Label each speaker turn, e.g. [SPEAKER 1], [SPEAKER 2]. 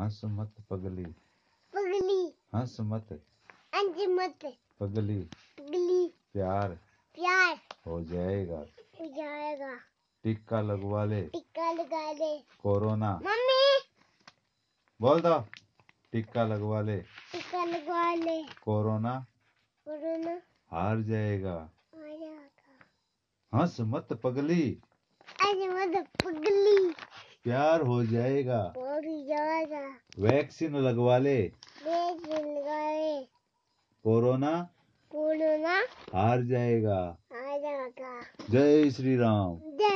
[SPEAKER 1] हंस मत पगली पगली हंस मत
[SPEAKER 2] हंस मत पगली पगली प्यार प्यार
[SPEAKER 1] हो जाएगा
[SPEAKER 2] हो जाएगा
[SPEAKER 1] टिक्का लगवा ले
[SPEAKER 2] टिक्का लगा ले कोरोना मम्मी
[SPEAKER 1] बोल दो टिक्का लगवा ले
[SPEAKER 3] टिक्का लगवा ले कोरोना कोरोना
[SPEAKER 1] हार जाएगा हंस मत पगली
[SPEAKER 3] हंस मत पगली
[SPEAKER 1] प्यार हो जाएगा
[SPEAKER 3] वैक्सीन
[SPEAKER 1] लगवा ले कोरोना
[SPEAKER 3] कोरोना
[SPEAKER 1] हार जाएगा जय श्री राम